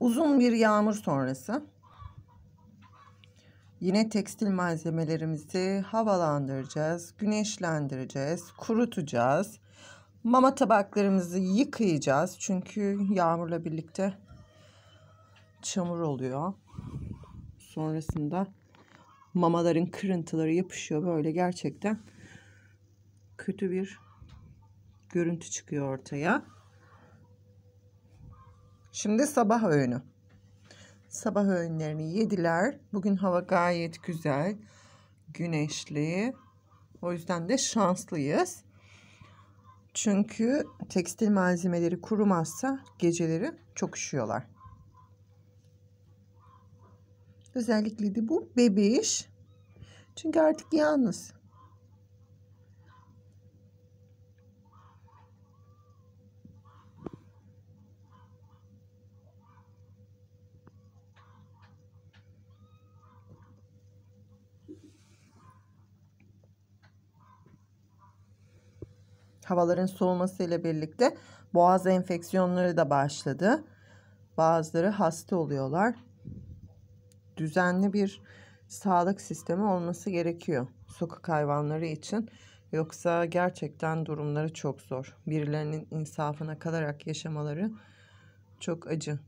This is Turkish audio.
Uzun bir yağmur sonrası yine tekstil malzemelerimizi havalandıracağız, güneşlendireceğiz, kurutacağız. Mama tabaklarımızı yıkayacağız çünkü yağmurla birlikte çamur oluyor. Sonrasında mamaların kırıntıları yapışıyor böyle gerçekten kötü bir görüntü çıkıyor ortaya. Şimdi sabah öğünü. Sabah öğünlerini yediler. Bugün hava gayet güzel. Güneşli. O yüzden de şanslıyız. Çünkü tekstil malzemeleri kurumazsa geceleri çok üşüyorlar. Özellikle de bu bebiş. Çünkü artık yalnız. Havaların soğuması ile birlikte boğaz enfeksiyonları da başladı. Bazıları hasta oluyorlar. Düzenli bir sağlık sistemi olması gerekiyor sokak hayvanları için. Yoksa gerçekten durumları çok zor. Birilerinin insafına kalarak yaşamaları çok acı.